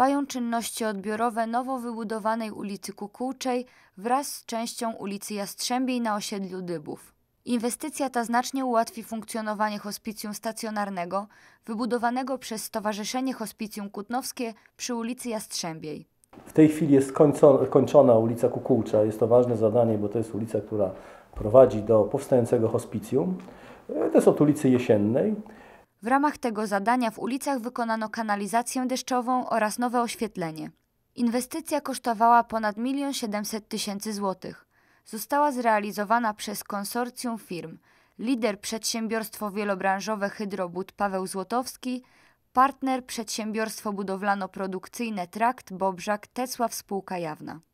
trwają czynności odbiorowe nowo wybudowanej ulicy Kukułczej wraz z częścią ulicy Jastrzębiej na osiedlu Dybów. Inwestycja ta znacznie ułatwi funkcjonowanie hospicjum stacjonarnego wybudowanego przez Stowarzyszenie Hospicjum Kutnowskie przy ulicy Jastrzębiej. W tej chwili jest kończona ulica Kukułcza. Jest to ważne zadanie, bo to jest ulica, która prowadzi do powstającego hospicjum. E, to jest od ulicy Jesiennej. W ramach tego zadania w ulicach wykonano kanalizację deszczową oraz nowe oświetlenie. Inwestycja kosztowała ponad 1 700 tysięcy złotych. Została zrealizowana przez konsorcjum firm lider przedsiębiorstwo wielobranżowe Hydrobud Paweł Złotowski, partner przedsiębiorstwo budowlano-produkcyjne Trakt Bobrzak Tesław Spółka Jawna.